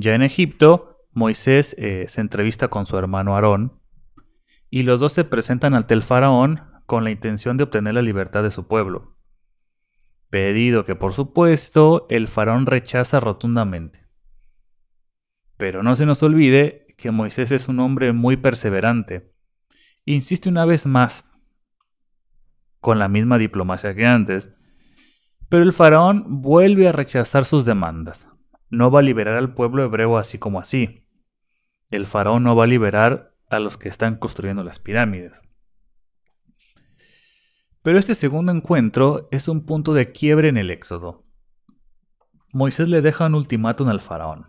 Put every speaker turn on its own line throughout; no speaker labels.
Ya en Egipto, Moisés eh, se entrevista con su hermano Aarón y los dos se presentan ante el faraón con la intención de obtener la libertad de su pueblo. Pedido que por supuesto el faraón rechaza rotundamente. Pero no se nos olvide que Moisés es un hombre muy perseverante. Insiste una vez más, con la misma diplomacia que antes, pero el faraón vuelve a rechazar sus demandas, no va a liberar al pueblo hebreo así como así. El faraón no va a liberar a los que están construyendo las pirámides. Pero este segundo encuentro es un punto de quiebre en el Éxodo. Moisés le deja un ultimátum al faraón.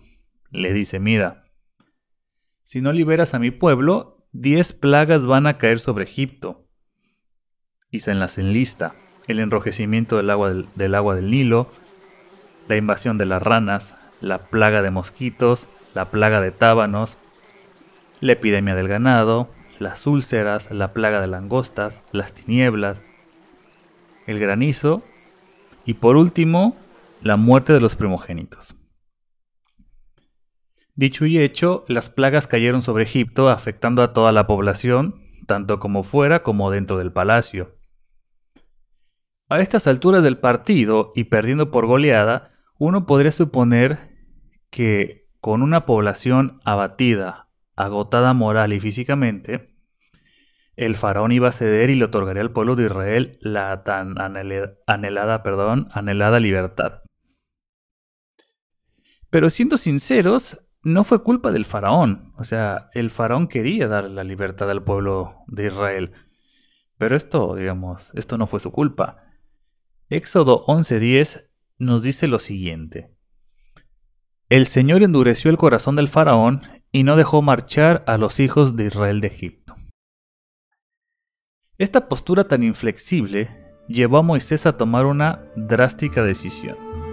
Le dice, mira, si no liberas a mi pueblo, diez plagas van a caer sobre Egipto. Y se las enlista. El enrojecimiento del agua del, del agua del Nilo, la invasión de las ranas, la plaga de mosquitos, la plaga de tábanos, la epidemia del ganado, las úlceras, la plaga de langostas, las tinieblas, el granizo y por último, la muerte de los primogénitos. Dicho y hecho, las plagas cayeron sobre Egipto afectando a toda la población, tanto como fuera como dentro del palacio. A estas alturas del partido y perdiendo por goleada, uno podría suponer que con una población abatida, agotada moral y físicamente, el faraón iba a ceder y le otorgaría al pueblo de Israel la tan anhelada, perdón, anhelada libertad. Pero siendo sinceros, no fue culpa del faraón. O sea, el faraón quería dar la libertad al pueblo de Israel. Pero esto, digamos, esto no fue su culpa. Éxodo 11:10 nos dice lo siguiente. El Señor endureció el corazón del faraón y no dejó marchar a los hijos de Israel de Egipto. Esta postura tan inflexible llevó a Moisés a tomar una drástica decisión.